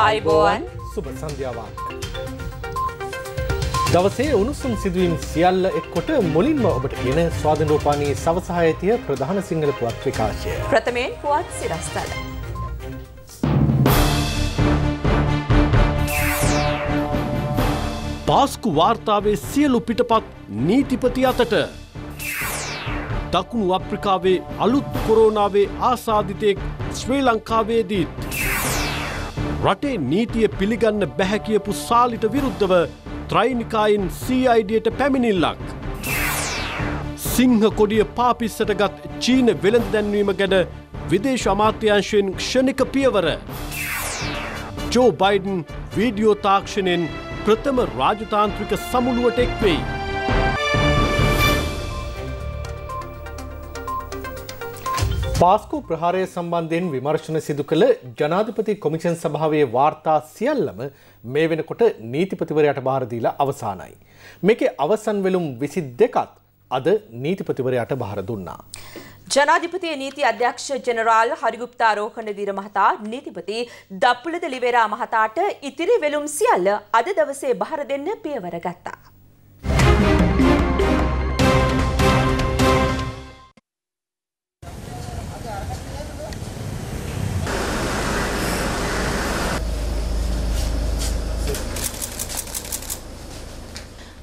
අයිබෝවන් සුබ සන්ධ්‍යාවක්. දවසේ උණුසුම් සිදුවීම් සියල්ල එක්කොට මුලින්ම ඔබට කියන ස්වාධනරෝපානී සවසායතිය ප්‍රධාන සිංහල පුවත් විකාශය. ප්‍රථමයෙන් පුවත් සිරස්ථල. පාස්කු වාර්තාවේ සියලු පිටපත් නීතිපති අතට. දකුණු අප්‍රිකාවේ අලුත් කොරෝනාවේ ආසාධිතයෙක් ශ්‍රී ලංකාවේදීත්. රටේ නීතිය පිළිගන්න බැහැකියපු සාලිට විරුද්ධව ත්‍රයිනිකායින් සයිඩියට පැමිණිල්ලක්. සිංහ කොඩිය පාපිස්සට ගත් චීන වෙළඳ දැන්වීම ගැන විදේශ අමාත්‍යංශයෙන් ක්ෂණික පියවර. ජෝ බයිඩන් වීඩියෝ තාක්ෂණයෙන් ප්‍රථම රාජතාන්ත්‍රික සමුළුවට එක්වෙයි. පාස්කු ප්‍රහාරය සම්බන්ධයෙන් විමර්ශන සිදු කළ ජනාධිපති කොමිෂන් සභාවේ වාර්තා සියල්ලම මේ වෙනකොට නීතිපතිවරයට භාරදීලා අවසානයි. මේකේ අවසන් වෙලුම් විසි දෙකත් අද නීතිපතිවරයට භාර දුන්නා. ජනාධිපතිය නීති අධ්‍යක්ෂ ජනරාල් හරිගුප්තා රෝහණ දීර මහතා නීතිපති දප්පුලද ලිවෙරා මහතාට ඉතිරි වෙලුම් සියල්ල අද දවසේ භාර දෙන්න පියවර ගත්තා.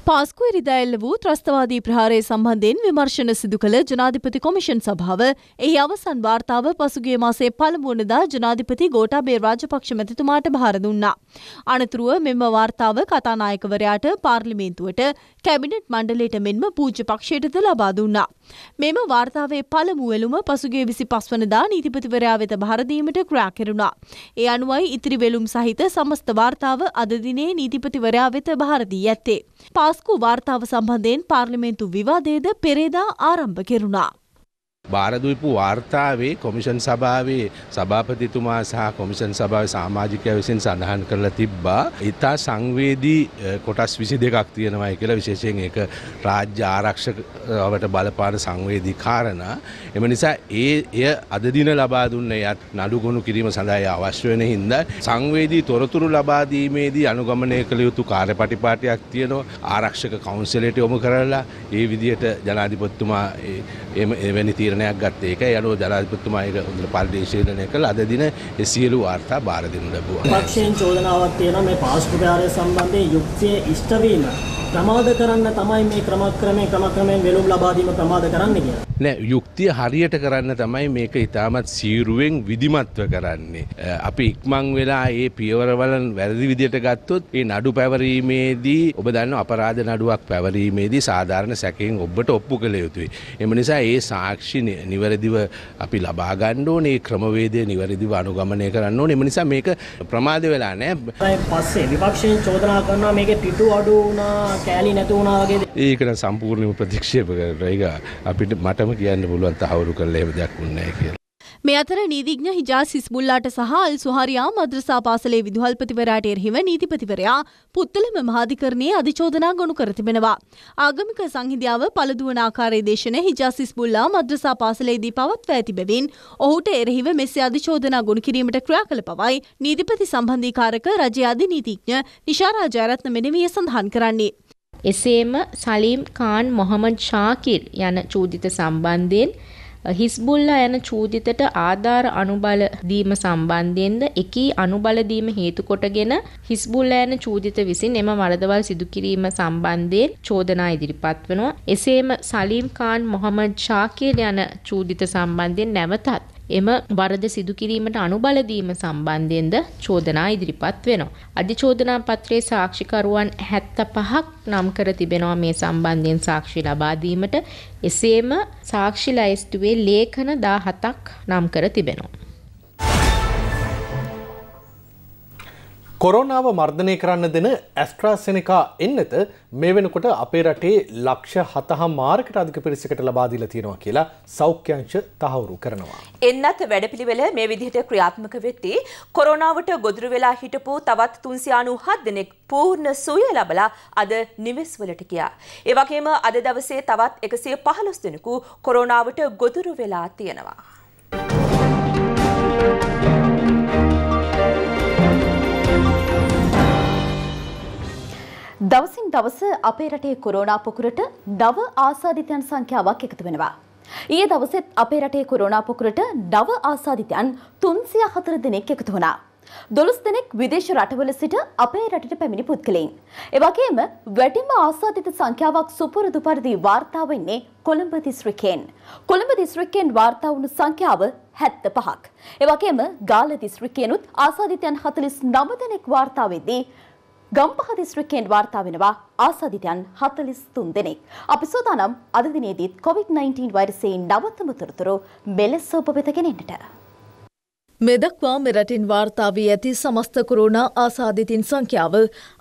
පාස්කු එරිදැල්ල වූ ත්‍රස්තවාදී ප්‍රහාරය සම්බන්ධයෙන් විමර්ශන සිදු කළ ජනාධිපති කොමිෂන් සභාව එහි අවසන් වාර්තාව පසුගිය මාසේ පළමුුවනදා ජනාධිපති ගෝටාබේ රාජපක්ෂ මැතිතුමාට භාර දුන්නා. අනතුරුව මෙම වාර්තාව කතානායකවරයාට පාර්ලිමේන්තුවට කැබිනට් මණ්ඩලයට මෙන්ම පූජ්‍ය පක්ෂයටද ලබා දුන්නා. මෙම වාර්තාවේ පළමුවැලුම පසුගේ විසි පස්වනදා නීතිපතිවරයා වෙත භාරදීමට ක්‍රා කෙරුණා. ඒ අනුවයි ඉතිරි වෙලුම් සහිත සමස්ත වාර්තාව අදදිනේ නීතිපතිවරයා වෙත භාරදී ඇත්තේ. පාස්කු වාර්තාව සම්බන්ධයෙන් පාර්ලිමේන්තු විවාදයද පෙරේදා ආරම්භ කෙරුණා. භාරදුවපු වාර්තාවේ කොමිෂන් සභාවේ සභාපතිතුමා සහ කොමිෂන් සභාව සාමාජිකය විසින් සඳහන් කරලා තිබ්බා. ඉතා සංවේදී කොටස් විසි දෙකක් තියෙනවයි කියලා විශේෂයෙන් ඒක රාජ්‍ය ආරක්ෂකවට බලපාන සංවේදී කාරණ. එම නිසා ඒ එය අදදින ලබා දුන්න යත් නඩුගොුණු කිරීම සඳහා අවශ්‍ය වෙන හින්ද සංවේදී තොරතුරු ලබාදීමේදී අනුගමනය කළ යුතු කාර්යපටිපාටයක් තියෙනවා ආරක්ෂක කවුන්සලට යොමු කරලා ඒ විදියට ජනාධිපොත්තුමා එවැනි තීරණ තීරණයක් ගත්තේ ඒක. ඒ අනුව ජනාධිපතිතුමා ඒක හොඳට පරිශීලනය කළා. අද දින ඒ සියලු වාර්තා බාර දෙන්න ලැබුවා. පක්ෂයෙන් චෝදනාවක් තියෙනවා මේ පාස්පුකාරය සම්බන්ධයෙන් යුක්තිය ඉෂ්ට වීම ප්‍රමාද කරන්න තමයි මේ ක්‍රමක්‍රමයෙන් ක්‍රමක්‍රමයෙන් වෙලුම් ලබා දීම ප්‍රමාද කරන්න කියලා. නෑ යුක්තිය හරියට කරන්න තමයි මේක ඉතාමත් සීරුවෙන් විධිමත්ව කරන්නේ. අපි ඉක්මං වෙලා ඒ පියවරවලන් වැරදි විදියට ගත්තොත් ඒ නඩු පැවරීමේදී ඔබ දන්න අපරාධ නඩුවක් පැවරීමේදී සාධාරණ සැකයෙන් ඔබට ඔප්පු කළ යුතුයි. එම නිසා ඒ සාක්ෂි නිවැරදිව අපි ලබා ගන්න ඕනේ ඒ ක්‍රමවේදය නිවැරදිව අනුගමනය කරන්න ඕනේ. එම නිසා මේක ප්‍රමාද වෙලා නෑ. පස්සේ විපක්ෂයෙන් චෝදනා කරනවා මේකේ පිටු අඩු වුණා, කෑලි නැතු වුණා වගේ. ඒකට සම්පූර්ණයෙන්ම ප්‍රතික්ෂේප කරලා ඒක අපිට මට නිසාම කියන්න පුළුවන් තහවුරු කළා එහෙම දෙයක් වුණේ නැහැ කියලා. මේ අතර නීතිඥ හිජාස් හිස්බුල්ලාට සහ අල් සුහාරියා මද්‍රසා පාසලේ විදුහල්පතිවරයාට එරෙහිව නීතිපතිවරයා පුත්තලම මහාධිකරණයේ අධිචෝදනා ගොනු කර තිබෙනවා. ආගමික සංහිඳියාව පළදුවන ආකාරයේ දේශන හිජාස් හිස්බුල්ලා මද්‍රසා පාසලේදී පවත්වා ඇති බැවින් ඔහුට එරෙහිව මෙසේ අධිචෝදනා ගොනු කිරීමට ක්‍රියා කළ බවයි නීතිපති සම්බන්ධීකාරක රජයේ අධිනීතිඥ නිශාරා ජයරත්න මෙනවිය සඳහන් කරන්නේ. එසේම සලීම් කාන් මොහමඩ් ශාකිර් යන චූදිත සම්බන්ධයෙන් හිස්බුල්ලා යන චූදිතට ආධාර අනුබල දීම සම්බන්ධයෙන්ද එකී අනුබල දීම හේතු කොටගෙන හිස්බුල්ලා යන චූදිත විසින් එම වරදවල් සිදු කිරීම සම්බන්ධයෙන් චෝදනා ඉදිරිපත් වෙනවා. එසේම සලීම් කාන් මොහමඩ් ශාකිර් යන චූදිත සම්බන්ධයෙන් නැවතත් එම වරද සිදු කිරීමට අනුබල දීම සම්බන්ධයෙන්ද චෝදනා ඉදිරිපත් වෙනවා. අධිචෝදනා පත්‍රයේ සාක්ෂිකරුවන් 75ක් නම් කර තිබෙනවා මේ සම්බන්ධයෙන් සාක්ෂි ලබා දීමට. එසේම සාක්ෂි ලැයිස්තුවේ ලේඛන 17ක් නම් කර තිබෙනවා. කොරෝනාව මර්ධනය කරන්න දෙන ඇස්ට්‍රාසෙනකා එන්නත මේ වෙනකොට අපේ රටේ ලක්ෂ හතහා මාර්කට අධික පිරිසකට ලබාදීල තියෙනවා කියලා සෞඛ්‍යංශ තහවුරු කරනවා. එන්නත් වැඩපිළිවෙල මේ විදිහට ක්‍රියාත්මක වෙtti කොරෝනාවට ගොදුරු වෙලා හිටපු තවත් තුන්සියානු හත් දෙනෙක් පූර්ණ සුවය ලබලා අද නිවෙස් වලට ගියා. ඒ වගේම අද දවසේ තවත් එකසිය පහළොස් දෙනෙකු කොරෝනාවට ගොදුරු වෙලා තියෙනවා. දවසින් දවස අපේ රටේ කොරෝනා පොකුරට නව ආසාදිතයන් සංඛ්‍යාවක් එකතු වෙනවා. ඊයේ දවසෙත් අපේ රටේ කොරෝනා පොකුරට නව ආසාදිතයන් 304 දෙනෙක් එකතු වුණා. 12 දෙනෙක් විදේශ රටවල සිට අපේ රටට පැමිණි පුද්ගලයින්. එවැගේම වැඩිම ආසාදිත සංඛ්‍යාවක් සුපුරුදු පරිදි වාර්තා වෙන්නේ කොළඹ දිස්ත්‍රික්කයෙන්. කොළඹ දිස්ත්‍රික්කයෙන් වාර්තා වුණු සංඛ්‍යාව 75ක්. එවැගේම ගාල්ල දිස්ත්‍රික්කයෙන්ුත් ආසාදිතයන් 49 දෙනෙක් වාර්තා වෙද්දී ගම්පහ දිස්ත්‍රික්කයෙන් වාර්තා වෙනවා ආසාධිතයන් 43 දෙනෙක්. අපි සූදානම් අද දිනේදීත් COVID-19 වෛරසයේ නවතම තොරතුරු මෙලෙස ඔබ වෙත ගෙනෙන්නට. මෙදක්වා මෙරටින් වාර්තාාවී ඇති සමස්ත කුරුණා ආසාධිතින් සංඛ්‍යාව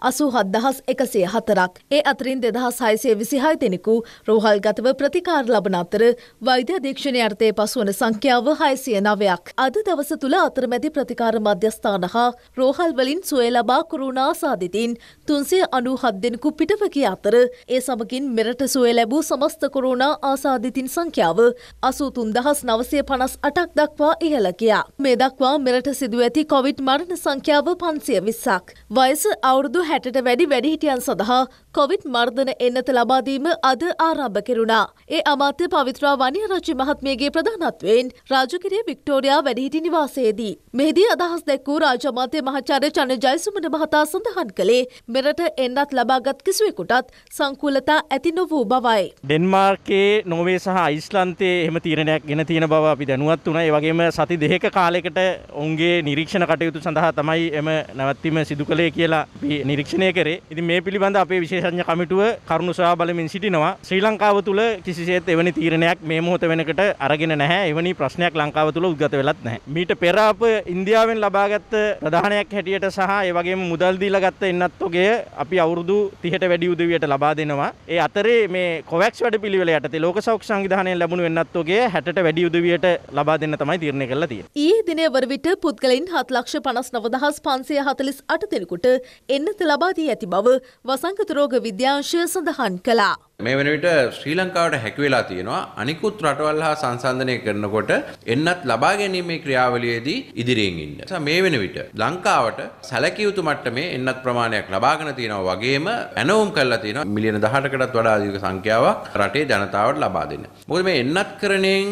අසු හත්දහස් එකසේ හතරක් ඒ අතරින් දෙදහස් හයිසේ විසිහයි දෙෙනෙකු රෝහල් ගතව ප්‍රතිකාර ලබන අතර වෛද්‍ය දීක්ෂණ අර්ථය පසුවන සංඛ්‍යාව හයිසිය නවයක්. අද දවස තුළ අතරමැති ප්‍රතිකාර මධ්‍යස්ථාන හා රෝහල්වලින් සුවය ලබා කුරුණා ආසාධිතින් තුන්සේ අනු හත්දෙනෙකු පිටවකි අතර ඒ සමකින් මෙරට සුවය ලැබූ සමස්ත කුරුණා ආසාධිතින් සංඛ්‍යාව අසූතුන් දහස් නවසය පනස් අටක් දක්වා ඉහලකයා. මෙද දක්වා මෙරට සිදුව ඇති කොවිඩ් මරණ සංඛ්‍යාව පන්සිය විස්සක්. වයස අවුරුදු හැටට වැඩි වැඩිහිටියන් සඳහා කොවිඩ් මර්ධන එන්නත ලබාදීම අද ආරම්භ කෙරුණා. ඒ අමාත්‍ය පවිත්‍රා වනිහරච්චි මහත්මියගේ ප්‍රධානත්වයෙන් රාජකිරිය වික්ටෝරයා වැඩිහිටි නිවාසයේදී. මෙහිදී අදහස් දැක්වූ රාජමාත්‍ය මහාචාර්ය චන ජයසුමන මහතා සඳහන් කළේ මෙරට එන්නත් ලබාගත් කිසිවෙකුටත් සංකූලතා ඇති නොවූ බවයි. ඩෙන්මාර්කේ නොවේ සහ යිස්ලන්තේ එම තීරණයක් ගෙන තියෙන බව අපි දැනුවත් වුණා. ඒ වගේම සති දෙකක කාලයකට නායකයාට ඔවුන්ගේ නිරීක්ෂණ කටයුතු සඳහා තමයි එම නැවැත්වීම සිදු කළේ කියලා නිරීක්ෂණය කරේ. ඉතින් මේ පිළිබඳ අපේ විශේෂඥ කමිටුව කරුණු සොයා බලමින් සිටිනවා. ශ්‍රී ලංකාව තුළ කිසිසේත් එවැනි තීරණයක් මේ මොහොත වෙනකොට අරගෙන නැහැ. එවැනි ප්‍රශ්නයක් ලංකාව තුළ උද්ගත වෙලත් නැහැ. මීට පෙර අප ඉන්දියාවෙන් ලබාගත් ප්‍රධානයක් හැටියට සහ ඒ වගේම මුදල් දීලා ගත්ත එන්නත්ෝගේ අපි අවුරුදු 30ට වැඩි උදවියට ලබා දෙනවා. ඒ අතරේ මේ කොවැක්ස් වැඩපිළිවෙල යටතේ ලෝක සෞඛ්‍ය සංවිධානයෙන් ලැබුණු එන්නත්ෝගේ 60ට වැඩි උදවියට ලබා දෙන්න තමයි තීරණය කරලා තියෙන්නේ. ඊයේ දිනේ මෙවර විට පුද්ගලයින් හත් ලක්ෂ පනස් නවදහස් පන්සය හතලිස් අට දෙනෙකුට එන්නත ලබාදී ඇති බව වසංගත රෝග විද්‍යාංශය සඳහන් කළා. මේ වෙන විට ශ්‍රී ලංකාවට හැකිවෙලා තියෙනවා අනිකුත් රටවල් හා සංසන්ධනය කරනකොට එන්නත් ලබා ගැනීමේ ක්‍රියාවලියේදී ඉදිරියෙන් ඉන්න. මේ වෙන විට ලංකාවට සැලකිය යුතු මට්ටමේ එන්නත් ප්‍රමාණයක් ලබාගෙන තියෙනවා වගේම ඇනවුම් කරලා තියෙනවා මිලියන 18කටත් වඩා අධික සංඛ්‍යාවක් රටේ ජනතාවට ලබා දෙන්න. මොකද මේ එන්නත් කරණයෙන්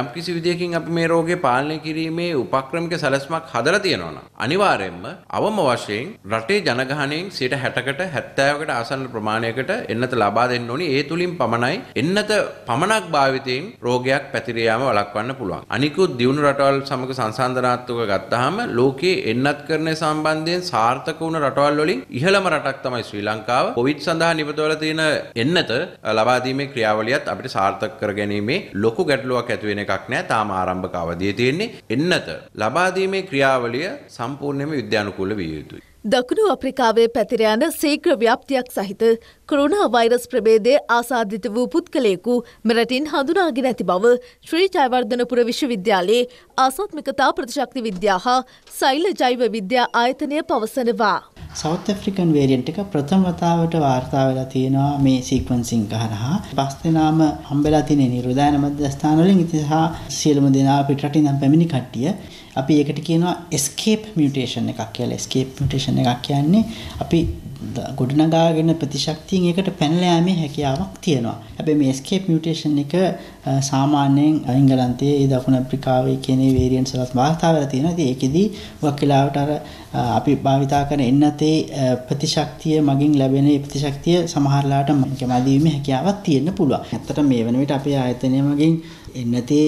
යම්කිසි විදියකින් අපි මේ රෝගේ පාලනය කිරීමේ උපක්‍රමික සැලැස්මක් හදලා තියෙනවා නම් අනිවාර්යයෙන්ම අවම වශයෙන් රටේ ජනගහණයෙන් 60කට 70කට ආසන්න ප්‍රමාණයකට එන්නත ලබා දෙන්න ඕනි වගේ ඒ තුලින් පමණයි එන්නත පමණක් භාවිතයෙන් රෝගයක් පැතිර යාම වළක්වන්න පුළුවන්. අනිකුත් දියුණු රටවල් සමග සංසන්දනාත්මක ගත්තාම ලෝකයේ එන්නත් කරන සම්බන්ධයෙන් සාර්ථක වුණ රටවල් වලින් ඉහළම රටක් තමයි ශ්‍රී ලංකාව. කොවිඩ් සඳහා නිපදවලා තියෙන එන්නත ලබා දීමේ ක්‍රියාවලියත් අපිට සාර්ථක කර ගැනීමේ ලොකු ගැටලුවක් ඇති වෙන එකක් නෑ. තාම ආරම්භක අවධියේ තියෙන්නේ එන්නත ලබා දීමේ ක්‍රියාවලිය සම්පූර්ණයෙන්ම විද්‍යානුකූල විය යුතුයි. දකුණු අප්‍රිකාවේ පැතිර යන සීක්‍ර ව්‍යාප්තියක් සහිත කොරුණා වෛරස් ප්‍රබේදය ආසාධිත වූ පුද්ගලයෙකු මෙරටින් හඳුනාගෙන ඇති බව ශ්‍රී ජයවර්ධනපුර විශ්වවිද්‍යාලයේ ආසාත්මිකතා ප්‍රතිශක්ති විද්‍යා හා සෛල ජෛව විද්‍යා ආයතනය පවසනවා. සෞත් ඇෆ්‍රිකන් වේරියන්ට් එක ප්‍රථම වතාවට වාර්තා වෙලා තියෙනවා මේ සීක්වන්සින් කරහා. පස් දෙනාම හම්බෙලා තියෙන නිරුදායන මධ්‍යස්ථාන වලින් ඉතින් සහ සියලුම දෙනා පිටරටින් නම් පැමිණි කට්ටිය අපි ඒකට කියනවා escape mutation එකක් කියලා. escape mutation එකක් කියන්නේ අපි ගොඩනගාගෙන ප්‍රතිශක්තියෙන් ඒකට පැනලා යෑමේ හැකියාවක් තියෙනවා. හැබැයි මේ escape mutation එක සාමාන්‍යයෙන් එංගලන්තයේ ඒ දකුණු අප්‍රිකාවේ කියන වේරියන්ට්ස් වලත් වාර්තා වෙලා තියෙනවා. ඉතින් ඒකෙදි හුඟක් වෙලාවට අර අපි භාවිතා කරන එන්නතේ ප්‍රතිශක්තිය මගින් ලැබෙන ප්‍රතිශක්තිය සමහරලාට මදීවීමේ හැකියාවක් තියෙන්න පුළුවන්. ඇත්තට මේ වෙන විට අපේ ආයතනය මගින් එන්නති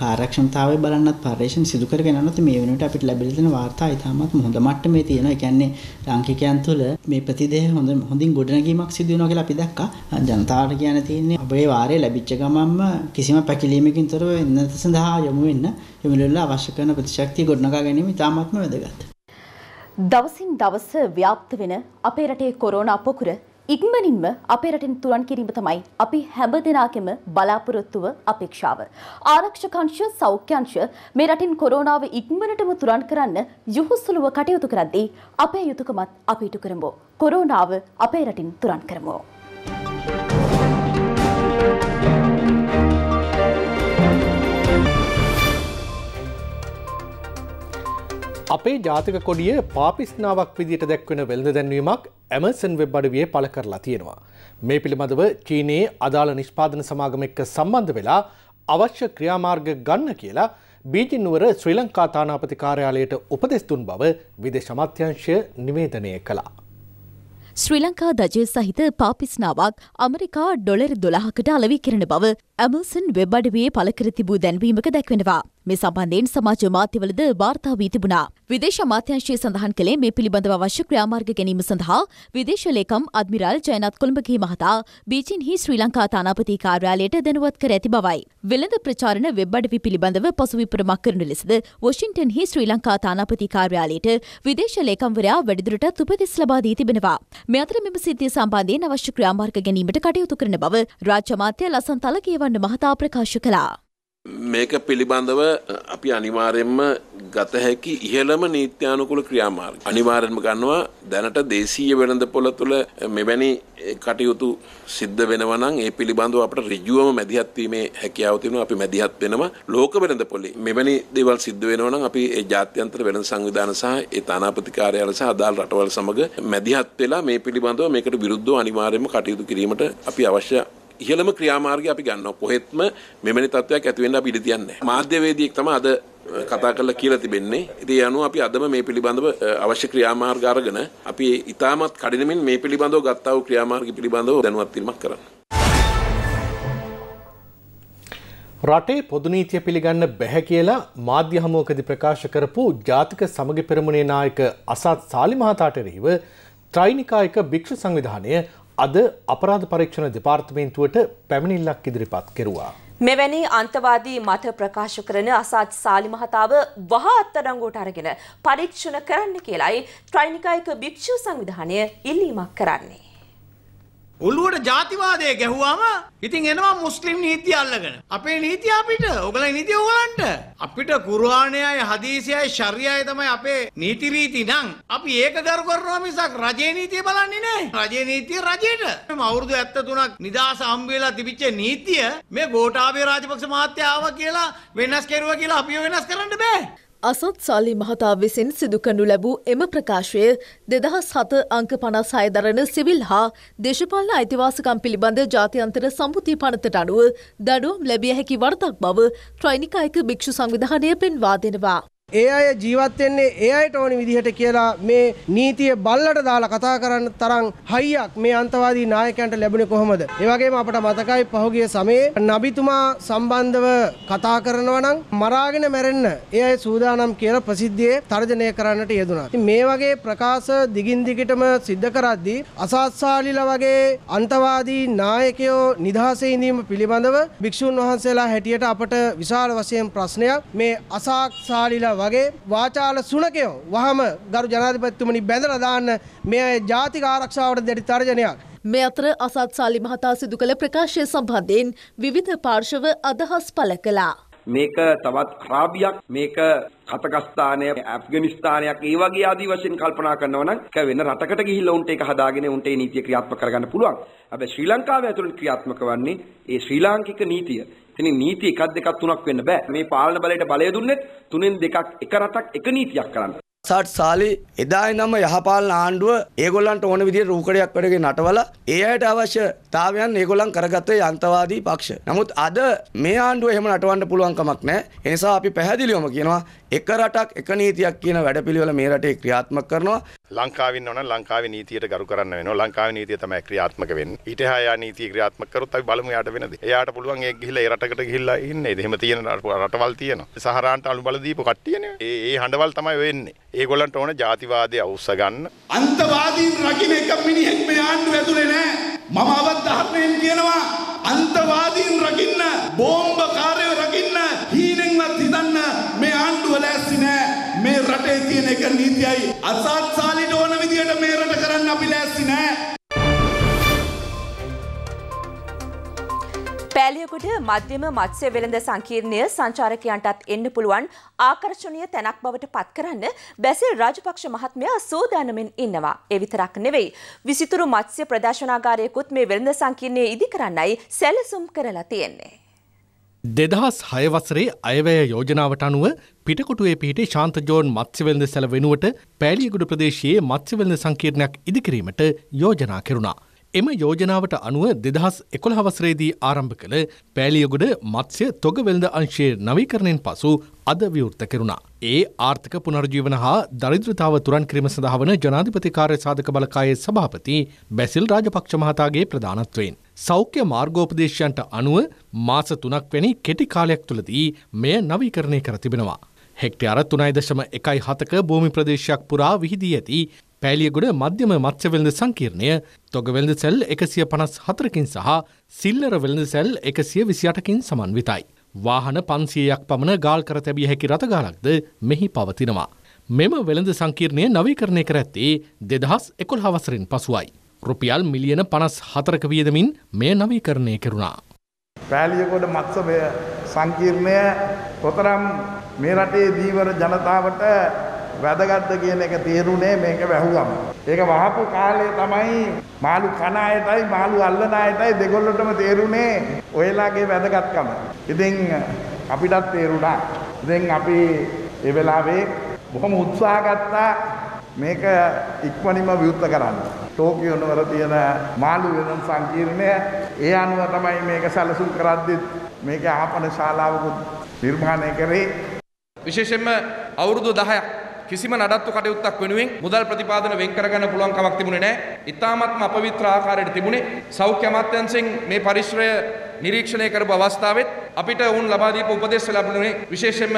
කාරක්ෂමතාවය බලන්නත් පර්ේෂන් සිදු කරගෙන යනොත් මේ වෙනකොට අපිට ලැබිලා තියෙන වාර්තා ඉතාමත් හොඳ මට්ටමේ තියෙනවා. ඒ කියන්නේ ලාංකිකයන් තුළ මේ ප්‍රතිදේහ හොඳ හොඳින් ගොඩනැගීමක් සිදු වෙනවා කියලා අපි දැක්කා. ජනතාවට කියන්න තියෙන්නේ අපේ වාරය ලැබිච්ච ගමන්ම කිසිම පැකිලීමකින් තොරව එන්නත සඳහා යොමු වෙන්න යොමු වෙලා අවශ්‍ය කරන ප්‍රතිශක්තිය ගොඩනගා ගැනීම ඉතාමත්ම වැදගත්. දවසින් දවස ව්‍යාප්ත වෙන අපේ රටේ කොරෝනා පොකුර ඉක්මනින්ම අපේ රටින් තුරන් කිරීම තමයි අපි හැම දෙනාකෙම බලාපොරොත්තුව අපේක්ෂාව. ආරක්ෂකංශ සෞඛ්‍යංශ මේ රටින් කොරෝනාව ඉක්මනටම තුරන් කරන්න යුහුසුලුව කටයුතු කරද්දී අපේ යුතුයකමත් අපිට කරමු. කොරෝනාව අපේ රටින් තුරන් කරමු. අපේ ජාතික කොඩිය පාපිස්නාවක් විදිට දැක්වෙන වෙළඳ දැන්වීමක් ඇමසන් වෙබ් අඩවිය පළ කරලා තියෙනවා. මේ පිළිබඳව චීනයේ අදාළ නිෂ්පාදන සමාගම එක්ක සම්බන්ධ වෙලා අවශ්‍ය ක්‍රියාමාර්ග ගන්න කියලා බීජින්නුවර ශ්‍රී ලංකා තානාපති කාර්යාලයට උපදෙස්තුන් බව විදේශමත්‍යංශය නිවේදනය කලා. ශ්‍රී ලංකා දජය සහිත පාපිස්නාවක් අමරිකා ඩොලර් දොළහකට අලවී කරන බව ඇමල්සන් වෙබ්බඩවේ පළකර තිබූ දැන්වීමක දැක්වෙනවා. මේ සම්බන්ධයෙන් සමාජ මාධ්‍යවලද වාර්තා වී තිබුණා. විදේශ අමාත්‍යංශය සඳහන් කළේ මේ පිළිබඳව අවශ්‍ය ක්‍රියාමාර්ග ගැනීම සඳහා විදේශ ලේකම් අද්මිරාල් ජයනත් කොළඹගේ මහතා බීජින්හි ශ්‍රී ලංකා තානාපති කාර්යාලයට දැනුවත් කර ඇති බවයි. වෙළඳ ප්‍රචාරණ වෙබ් අඩවි පිළිබඳව පසු විපරමක් කරන ලෙසද වොෂින්ටන්හි ශ්‍රී ලංකා තානාපති කාර්යාලයට විදේශ ලේකම්වරයා වැඩිදුරටත් උපදෙස් ලබා දී තිබෙනවා. මේ අතර මෙම සිද්ධිය සම්බන්ධයෙන් අවශ්‍ය ක්‍රියාමාර්ග ගැනීමට කටයුතු කරන බව රාජ්‍ය අමාත්‍ය ලසන්තල කියවන්න මහතා ප්‍රකාශ කළා. මේක පිළිබඳව අපි අනිවාර්යෙන්ම ගත හැකි ඉහළම නීත්‍යානුකූල ක්‍රියාමාර්ග. අනිවාර්යෙන්ම ගන්නවා දැනට දේශීය වෙළඳපොළ තුළ මෙවැනි කටයුතු සිද්ධ වෙනවා නම් ඒ පිළිබඳව අපට ඍජුවම මැදිහත් වීමේ හැකියාව තියෙනවා. අපි මැදිහත් වෙනවා ලෝක වෙළඳපොළේ. මෙවැනි දේවල් සිද්ධ වෙනවා නම් අපි ඒ ජාත්‍යන්තර වෙළඳ සංවිධාන සහ ඒ තානාපති කාර්යාල සහ අදාළ රටවල් සමග මැදිහත් වෙලා මේ පිළිබඳව මේකට විරුද්ධව අනිවාර්යෙන්ම කටයුතු කිරීමට අපි අවශ්‍ය ඉහළම ක්‍රියාමාර්ගය අපි ගන්නවා. කොහෙත්ම මෙවැනි තත්ත්වයක් ඇති වෙන්න අපි ඉඩ තියන්නේ නැහැ. මාධ්‍යවේදියෙක් තමයි අද කතා කරලා කියලා තිබෙන්නේ. ඉතින් අනුව අපි අදම මේ පිළිබඳව අවශ්‍ය ක්‍රියාමාර්ග අරගෙන අපි ඊටමත් කඩිනමින් මේ පිළිබඳව ගත්තා වූ ක්‍රියාමාර්ග පිළිබඳව දැනුවත් කිරීමක් කරන්න. රටේ පොදු නීතිය පිළිගන්න බැහැ කියලා මාධ්‍ය හමුවකදී ප්‍රකාශ කරපු ජාතික සමගි පෙරමුණේ නායක අසත් සාලි මහතාට එරෙහිව ත්‍රෛනිකායක භික්ෂු සංවිධානය අද අපරාධ පරීක්ෂණ දෙපාර්තමේන්තුවට පැමිණිල්ලක් ඉදිරිපත් කෙරුවා. මෙවැනි අන්තවාදී මත ප්‍රකාශ කරන අසාත් සාලි මහතාව වහා අත්අඩංගුවට අරගෙන පරීක්ෂණ කරන්න කියලායි ට්‍රයිනිකායක භික්ෂු සංවිධානය ඉල්ලීමක් කරන්නේ. ඔළුවට ජාතිවාදය ගැහුවාම ඉතින් එනවා මුස්ලිම් නීති අල්ලගෙන. අපේ නීතිය අපිට, ඔගලගේ නීතිය ඕගලන්ට. අපිට කුර්ආනයයි හදීසියයි ශරියායි තමයි අපේ නීති රීති නම් අපි ඒක ගරු කරනවා මිසක් රජේ නීතිය බලන්නේ නැහැ. රජේ නීතිය රජයට. මේ අවුරුදු 73ක් නිදාස හම්බෙලා තිබිච්ච නීතිය මේ ගෝඨාභය රාජපක්ෂ මහත්තයා ආවා කියලා වෙනස් කරුවා කියලා අපිව වෙනස් කරන්න බෑ. අසත් සල්ලි මහතා විසින් සිදුකඩු ලැබූ එම ප්‍රකාශය දෙදහස් හත අංක පනස් හයදරන සිවිල් හා දේශපාලන අයිතිවාසකම් පිළිබඳ ජාතියන්තර සම්පෘති පනතට අනුව දඩුවම් ලැබිය හැකි වර්තක් බව ට්‍රයිනිකායික භික්‍ෂු සංවිධානය පෙන්වා දෙෙනවා. ඒ අය ජීවත් වෙන්නේ ඒ අයට ඕනි විදිහට කියලා මේ නීතිය බල්ලට දාලා කතා කරන්න තරම් හයියක් මේ අන්තවාදී නායකයන්ට ලැබුණේ කොහොමද? ඒ වගේම අපට මතකයි පහුගිය සමයේ නබිතුමා සම්බන්ධව කතා කරනවා නම් මරාගෙන මැරෙන්න ඒ අය සූදානම් කියලා ප්‍රසිද්ධියේ තර්ජනය කරන්නට යෙදුණා. ඉතින් මේ වගේ ප්‍රකාශ දිගින් දිගටම සිද්ධ කරද්දී අසත්සාලිලා වගේ අන්තවාදී නායකයෝ නිදහසේ ඉඳීම පිළිබඳව භික්ෂුන් වහන්සේලා හැටියට අපට විශාල වශයෙන් ප්‍රශ්නයක් මේ අසත්සාලිලා වගේ වාචාල සුනකයෝ වහම ගරු ජනාධිපතිතුමනි බැඳලා දාන්න මේ ජාතික ආරක්ෂාවට දෙඩි තර්ජනයක්. මේ අතර අසත් සාලි මහතා සිදු කළ ප්‍රකාශය සම්බන්ධයෙන් විවිධ පාර්ශව අදහස් පළ කළා. මේක තවත් ක්‍රාබියක් මේක කතකස්ථානය ඇෆ්ගනිස්ථානයක් ඒ වගේ ආදී වශයෙන් කල්පනා කරනවා නම් එක වෙන රටකට ගිහිල්ලා උන්ට ඒක හදාගෙන උන්ට ඒ නීතිය ක්‍රියාත්මක කරගන්න පුළුවන්. හැබැයි ශ්‍රී ලංකාව ඇතුළේ ක්‍රියාත්මක වන්නේ ඒ ශ්‍රී ලාංකික නීතිය. ඉතින් නීති එකක් දෙකක් තුනක් වෙන්න බෑ. මේ පාලන බලයට බලය දුන්නේත් තුනෙන් දෙකක් එක රටක් එක නීතියක් කරන්න. සට් සාලි එදා ඉඳන්ම යහපාලන ආණ්ඩුව ඒගොල්ලන්ට ඕන විදිහට රූකඩයක් වැඩගෙන නටවලා ඒ අයට අවශ්‍යතාවයන් ඒගොල්ලන් කරගත්තේ යන්තවාදී පක්ෂ. නමුත් අද මේ ආණ්ඩුව එහෙම නටවන්න පුළුවන් කමක් නැහැ. ඒ නිසා අපි පැහැදිලිවම කියනවා එක රටක් එක නීතියක් කියන වැඩපිළිවෙල මේ රටේ ක්‍රියාත්මක කරනවා. ලංකාවෙන් ඕන ලංකාවේ නීතියට ගරු කරන්න වෙනවා. ලංකාවේ නීතිය තමයි ක්‍රියාත්මක වෙන්නේ. ඊට එහා නීතිය ක්‍රියාත්මක කරොත් අපි බලමු යාට වෙනද. එයාට පුළුවන් ඒ ගිහිල්ලා ඒ රටකට ගිහිල්ලා ඉන්න. ඒ එහෙම තියෙන රටවල් තියෙනවා. සහරාන්ට අනුබල දීපු කට්ටියනේ. ඒ ඒ හඬවල් තමයි වෙන්නේ. ඒගොල්ලන්ට ඕන ජාතිවාදය අවුස්ස ගන්න. අන්තවාදීන් රකින්න එක මිනිහෙක් මේ ආණ්ඩුව ඇතුලේ නෑ. මම අවධාර්ණයෙන් කියනවා අන්තවාදීන් රකින්න බෝම්බ කාර්යව රකින්න හීනෙන්වත් රටේ තියෙන එක නීතියයි අසාත්සාලිට ඕන විදියට මේ රට කරන්න අපි ලෑස්ති නෑ. පෑලියකුඩ මධ්‍යම මත්ස්‍ය වෙළඳ සංකීර්ණය සංචාරකයන්ටත් එන්න පුළුවන් ආකර්ශණීය තැනක් බවට පත් කරන්න බැසිල් රාජපක්ෂ මහත්මයා සූදානමින් ඉන්නවා. ඒ විතරක් නෙවෙයි. විසිතුරු මත්ස්‍ය ප්‍රදර්ශනාගාරයකුත් මේ වෙළඳ සංකීර්ණයේ ඉදි කරන්නයි සැලසුම් කරලා තියෙන්නේ. දෙදහස් හයවසරේ අයවැය යෝජනාවට අනුව පිටකොටුවේ පිහිටි ශාන්ත ජෝන් මත්ස්‍යවෙල්ද සැල වෙනුවට පෑලියගුඩු ප්‍රදේශයේ මත්ස්‍යවෙල්ද සංකීර්ණයක් ඉදිකිරීමට යෝජනා කෙරුණා. එම යෝජනාවට අනුව දෙදහස් එකොළ හවසරේදී ආරම්භ කළ පෑලියගොඩ මත්ස්‍ය තොග වෙළඳ අංශයේ නවීකරණයෙන් පසු අද විවෘත කෙරුණා. ඒ ආර්ථික පුනර්ජීවන හා දරිද්‍රතාව තුරන් කිරීම සඳහා වන ජනාධිපති කාර්ය සාධක බලකායේ සභාපති බැසිල් රාජපක්ෂ මහතාගේ ප්‍රධානත්වයෙන්. සෞඛ්‍ය මාර්ගෝපදේශයන්ට අනුව මාස තුනක් වැනි කෙටි කාලයක් තුළදී මෙය නවීකරණය කර තිබෙනවා. හෙක්ටයාර තුනයිදශම එකයි හතක භූමි ප්‍රදේශයක් පුරා විහිදී ඇති පෑලියගොඩ මධ්‍යම මත්ස්‍ය වෙළඳ සංකීර්ණය තොග වෙළඳ සැල් එකසිය පනස් හතරකින් සහ සිල්ලර වෙළඳ සැල් එකසිය විසියටකින් සමන්විතයි. වාහන පන්සියයක් පමණ ගාල් කර තැබිය හැකි රථගාලක්ද මෙහි පවතිනවා. මෙම වෙළඳ සංකීර්ණය නවීකරණය කර ඇත්තේ දෙදහස් එකොල් හවසරෙන් පසුවයි. රුපියල් මිලියන පනස් හතරක වියදමින් මෙය නවීකරණය කෙරුණා. පෑලියකොඩ මත්සවය සංකීර්ණය කොතරම් මේ රටේ දීවර ජනතාවට වැදගත්ද කියන එක තේරුනේ මේක වැහුවම. ඒක වහපු කාලේ තමයි මාළු කන අයටයි මාළු අල්ලන අයටයි දෙගොල්ලොටම තේරුනේ ඔයලාගේ වැදගත්කම. ඉතින් අපිටත් තේරුණා. ඉතින් අපි ඒ වෙලාවේ බොහොම උත්සාහ ගත්තා මේක ඉක්මනින්ම විවෘත කරන්න. ටෝකියෝ නගර තියෙන මාළු වෙනම් සංකීර්ණය ඒ අනුව තමයි මේක සැලසුම් කරද්දි මේක ආපන ශාලාවකුත් නිර්මාණය කරේ. විශේෂයෙන්ම අවුරුදු 10ක් කිසිම නඩත්තු කටයුත්තක් වෙනුවෙන් මුදල් ප්‍රතිපාදන වෙන් කරගන්න පුළුවන් කමක් තිබුණේ නැහැ. ඉතාමත්ම අපවිත්‍ර ආකාරයට තිබුණේ සෞඛ්‍ය අමාත්‍යාංශයෙන් මේ පරිශ්‍රය නිරීක්ෂණය කරපු අවස්ථාවෙත් අපිට වුන් ලබා දීපු උපදෙස් ලැබුණේ විශේෂයෙන්ම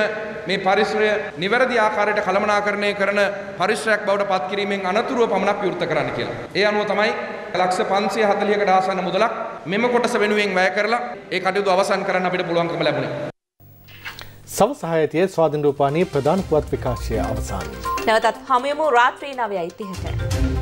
මේ පරිශ්‍රය නිවැරදි ආකාරයට කළමනාකරණය කරන පරිශ්‍රයක් බවට පත් කිරීමෙන් අනතුරුව පමණක් විවෘත කරන්න කියලා. ඒ අනුව තමයි ලක්ෂ 540කට ආසන්න මුදලක් මෙම කොටස වෙනුවෙන් වැය කරලා ඒ කටයුතු අවසන් කරන්න අපිට පුළුවන්කම ලැබුණේ. සවසාහයතිය ස්වාධින් රූපානී ප්‍රධානකුවත් විකාශය අවසාන. නැවතත් හමයමු රාත්‍රී නවයයි තිහට.